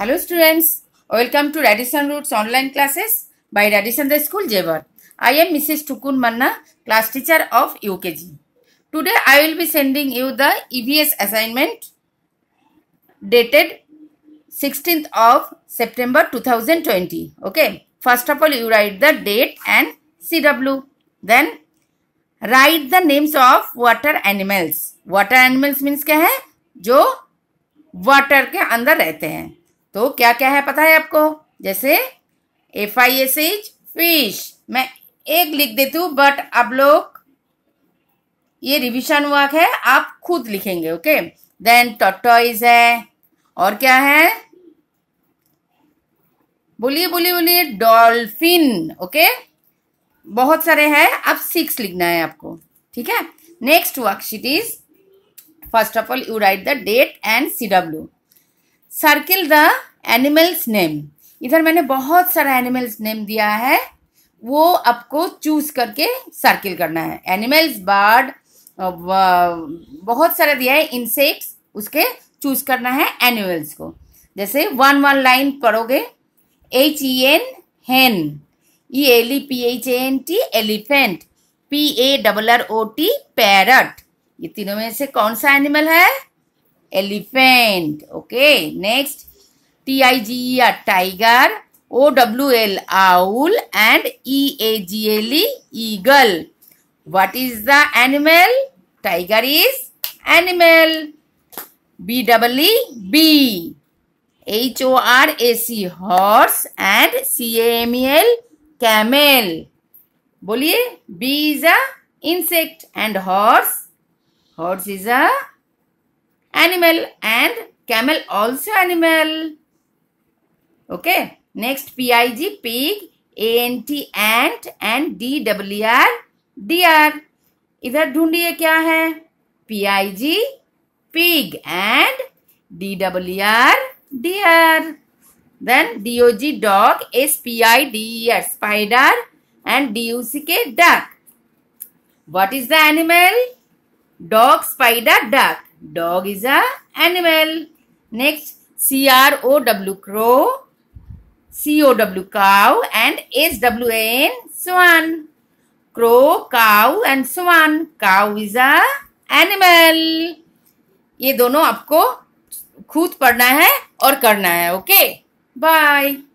Hello students welcome to Radisson Roots online classes by Radisson the school Jewar I am Mrs Tukun Manna class teacher of UKG today I will be sending you the EVS assignment dated sixteen of September to okay first of all you write the date and C W then write the names of water animals water animals means क्या है जो water के अंदर रहते हैं तो क्या क्या है पता है आपको जैसे F I S H fish मैं एक लिख देती हूँ बट आप लोग ये रिविशन वर्क है आप खुद लिखेंगे ओके देन टॉटॉइज है और क्या है बोलिए बोलिए बोलिए डॉल्फिन ओके बहुत सारे हैं अब सिक्स लिखना है आपको ठीक है next worksheet is first of all you write the date and C W circle the animals name इधर मैंने बहुत सारा एनिमल्स नेम दिया है वो आपको चूज करके सर्किल करना है एनिमल्स बर्ड बहुत सारा दिया है इंसेक्ट्स उसके चूज करना है एनिमल्स को जैसे वन वन लाइन पढ़ोगे H E N hen E L E P H N T elephant P A double R O T parrot ये तीनों में से कौन सा एनिमल है elephant okay next t i g e r tiger o w l owl and e a g l e eagle what is the animal tiger is animal b double e b h o r a c horse and c a m e l camel बोलिए bee is a insect and horse horse is a animal and camel also animal. Okay. Next PIG pig, ANT ant and DWR deer. इधर ढूंढिए क्या है PIG pig and DWR deer. Then DOG dog, SPIDER spider and DUCK duck. What is the animal? Dog, spider, duck. Dog is animal next next C R O W crow o w cow cow and S W N swan crow cow and swan cow is a animal ये दोनों आपको खुद पढ़ना है और करना है okay bye